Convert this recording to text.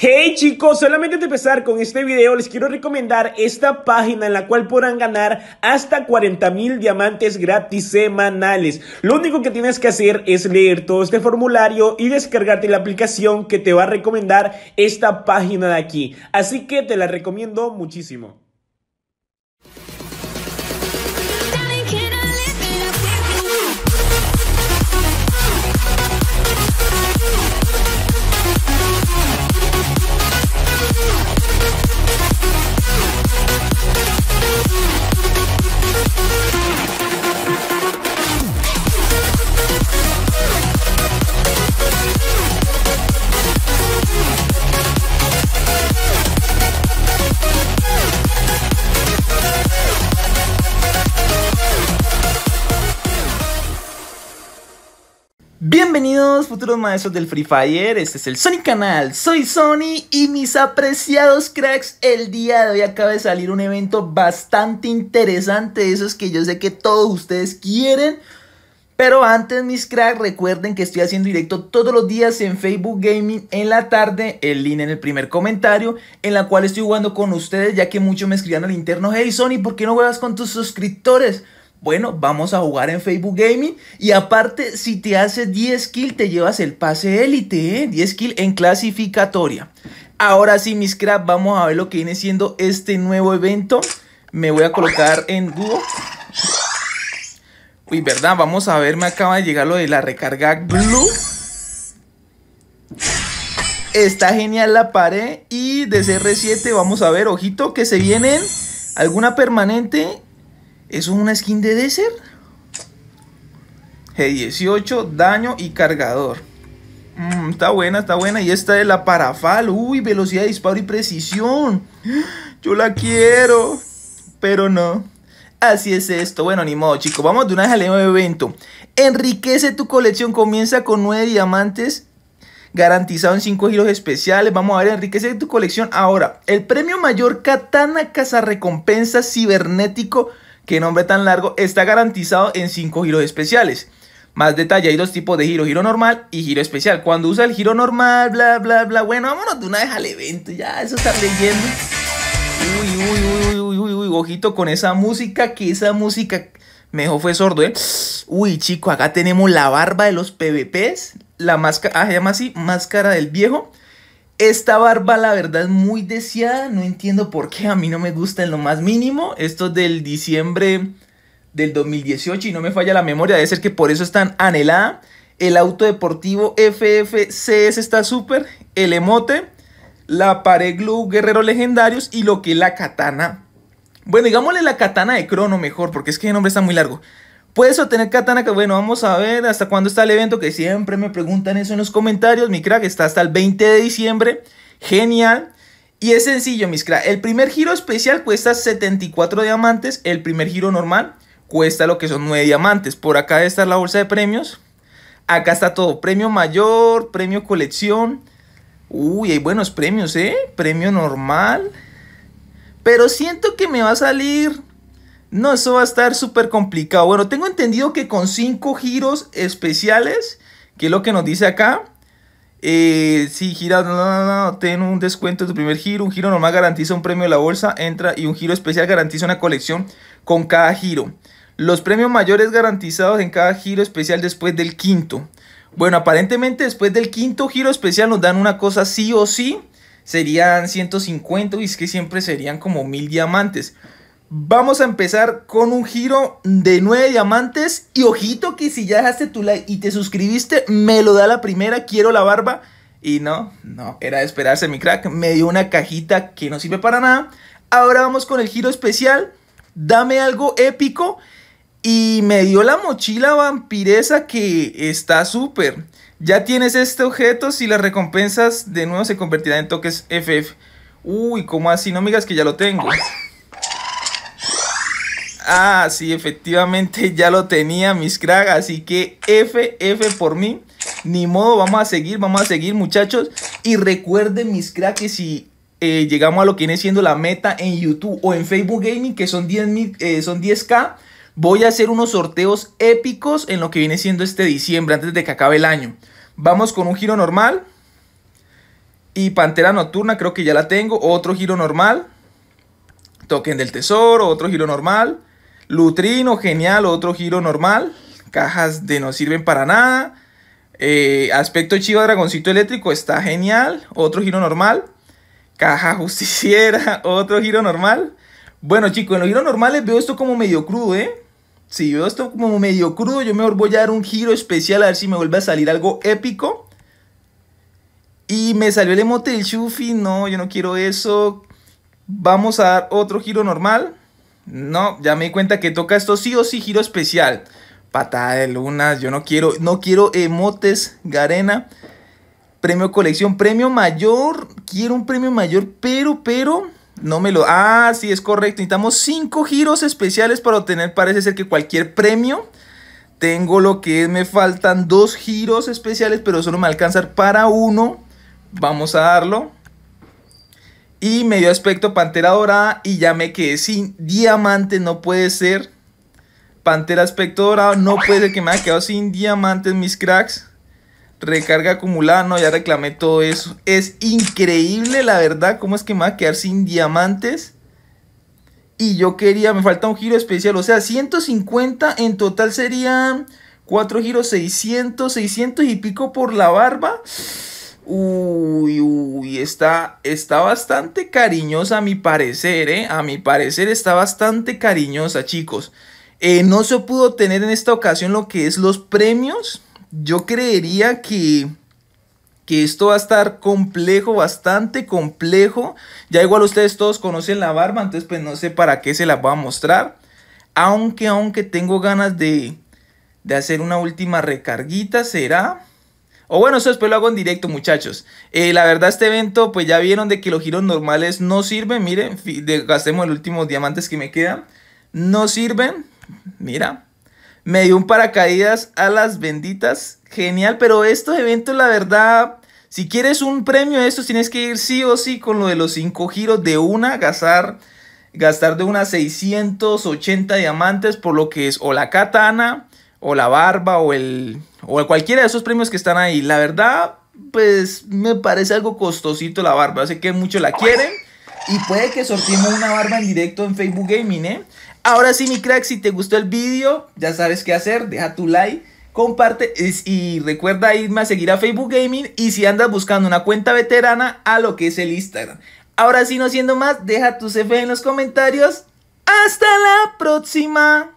Hey chicos, solamente de empezar con este video les quiero recomendar esta página en la cual podrán ganar hasta 40 mil diamantes gratis semanales. Lo único que tienes que hacer es leer todo este formulario y descargarte la aplicación que te va a recomendar esta página de aquí. Así que te la recomiendo muchísimo. Bienvenidos futuros maestros del Free Fire, este es el Sony Canal, soy Sony y mis apreciados cracks, el día de hoy acaba de salir un evento bastante interesante, eso es que yo sé que todos ustedes quieren, pero antes mis cracks recuerden que estoy haciendo directo todos los días en Facebook Gaming en la tarde, el link en el primer comentario, en la cual estoy jugando con ustedes ya que muchos me escribían al interno, hey Sony, ¿por qué no juegas con tus suscriptores?, bueno, vamos a jugar en Facebook Gaming. Y aparte, si te haces 10 kills, te llevas el pase élite, ¿eh? 10 kills en clasificatoria. Ahora sí, mis crap, vamos a ver lo que viene siendo este nuevo evento. Me voy a colocar en Google. Uy, ¿verdad? Vamos a ver, me acaba de llegar lo de la recarga Blue. Está genial la pared. Y de CR7 vamos a ver, ojito, que se vienen alguna permanente es una skin de Desert? G18, daño y cargador. Mm, está buena, está buena. Y esta es la parafal. Uy, velocidad de disparo y precisión. Yo la quiero. Pero no. Así es esto. Bueno, ni modo, chicos. Vamos de una vez al nuevo evento. Enriquece tu colección. Comienza con 9 diamantes. Garantizado en 5 giros especiales. Vamos a ver, enriquece tu colección. Ahora, el premio mayor Katana Casa Recompensa Cibernético que nombre tan largo, está garantizado en 5 giros especiales. Más detalle, hay dos tipos de giro, giro normal y giro especial. Cuando usa el giro normal, bla, bla, bla, bueno, vámonos de una vez al evento, ya, eso está leyendo. Uy, uy, uy, uy, uy, uy, ojito con esa música, que esa música mejor fue sordo, ¿eh? Uy, chico, acá tenemos la barba de los PVPs, la máscara, ah, se llama así, máscara del viejo. Esta barba, la verdad, es muy deseada. No entiendo por qué. A mí no me gusta en lo más mínimo. Esto es del diciembre del 2018 y no me falla la memoria. Debe ser que por eso están tan anhelada. El auto deportivo FFCS está súper. El emote. La pared glue guerrero legendarios. Y lo que es la katana. Bueno, digámosle la katana de crono mejor. Porque es que el nombre está muy largo. ¿Puedes obtener katana? Bueno, vamos a ver hasta cuándo está el evento, que siempre me preguntan eso en los comentarios. Mi crack está hasta el 20 de diciembre. Genial. Y es sencillo, mis crack. El primer giro especial cuesta 74 diamantes. El primer giro normal cuesta lo que son 9 diamantes. Por acá debe estar la bolsa de premios. Acá está todo. Premio mayor, premio colección. Uy, hay buenos premios, ¿eh? Premio normal. Pero siento que me va a salir no, eso va a estar súper complicado. Bueno, tengo entendido que con cinco giros especiales, que es lo que nos dice acá, eh, si giras, no, no, no, ten un descuento de tu primer giro, un giro normal garantiza un premio de la bolsa, entra y un giro especial garantiza una colección con cada giro. Los premios mayores garantizados en cada giro especial después del quinto. Bueno, aparentemente después del quinto giro especial nos dan una cosa sí o sí. Serían 150 y es que siempre serían como mil diamantes. Vamos a empezar con un giro de 9 diamantes. Y ojito que si ya dejaste tu like y te suscribiste, me lo da la primera. Quiero la barba. Y no, no, era de esperarse mi crack. Me dio una cajita que no sirve para nada. Ahora vamos con el giro especial. Dame algo épico. Y me dio la mochila vampiresa que está súper. Ya tienes este objeto si las recompensas de nuevo se convertirán en toques FF. Uy, ¿cómo así? No me digas que ya lo tengo. Ah, sí, efectivamente ya lo tenía, mis crack. Así que F, F por mí. Ni modo, vamos a seguir, vamos a seguir, muchachos. Y recuerden, mis crack, que si eh, llegamos a lo que viene siendo la meta en YouTube o en Facebook Gaming, que son, 10, eh, son 10K, voy a hacer unos sorteos épicos en lo que viene siendo este diciembre, antes de que acabe el año. Vamos con un giro normal. Y Pantera Nocturna, creo que ya la tengo. Otro giro normal. Token del Tesoro, otro giro normal. Lutrino, genial, otro giro normal. Cajas de no sirven para nada. Eh, aspecto chido Dragoncito Eléctrico está genial, otro giro normal. Caja Justiciera, otro giro normal. Bueno chicos, en los giros normales veo esto como medio crudo, ¿eh? Si veo esto como medio crudo, yo mejor voy a dar un giro especial a ver si me vuelve a salir algo épico. Y me salió el emote del Shufi, no, yo no quiero eso. Vamos a dar otro giro normal. No, ya me di cuenta que toca esto sí o sí giro especial. Patada de lunas, yo no quiero, no quiero emotes, Garena. Premio colección, premio mayor. Quiero un premio mayor, pero, pero, no me lo... Ah, sí, es correcto. Necesitamos cinco giros especiales para obtener, parece ser que cualquier premio. Tengo lo que es, me faltan dos giros especiales, pero solo me alcanzar para uno. Vamos a darlo. Y me dio aspecto Pantera Dorada y ya me quedé sin diamantes no puede ser. Pantera aspecto dorado, no puede ser que me haya quedado sin diamantes, mis cracks. Recarga acumulada, no, ya reclamé todo eso. Es increíble, la verdad, cómo es que me va a quedar sin diamantes. Y yo quería, me falta un giro especial, o sea, 150 en total serían 4 giros, 600, 600 y pico por la barba. Uy, uy, está, está bastante cariñosa a mi parecer, ¿eh? A mi parecer está bastante cariñosa, chicos. Eh, no se pudo tener en esta ocasión lo que es los premios. Yo creería que, que esto va a estar complejo, bastante complejo. Ya igual ustedes todos conocen la barba, entonces pues no sé para qué se la va a mostrar. Aunque, aunque tengo ganas de, de hacer una última recarguita, será o bueno, eso después lo hago en directo, muchachos. Eh, la verdad, este evento, pues ya vieron de que los giros normales no sirven. Miren, gastemos los últimos diamantes que me quedan. No sirven. Mira. Me dio un paracaídas a las benditas. Genial, pero estos eventos, la verdad... Si quieres un premio de estos, tienes que ir sí o sí con lo de los 5 giros de una, gastar, gastar de unas 680 diamantes, por lo que es o la katana, o la barba, o el, o cualquiera de esos premios que están ahí. La verdad, pues me parece algo costosito la barba. Sé que muchos la quieren. Y puede que sortimos una barba en directo en Facebook Gaming, ¿eh? Ahora sí, mi crack, si te gustó el vídeo, ya sabes qué hacer. Deja tu like, comparte y recuerda irme a seguir a Facebook Gaming. Y si andas buscando una cuenta veterana, a lo que es el Instagram. Ahora sí, no siendo más, deja tu CF en los comentarios. ¡Hasta la próxima!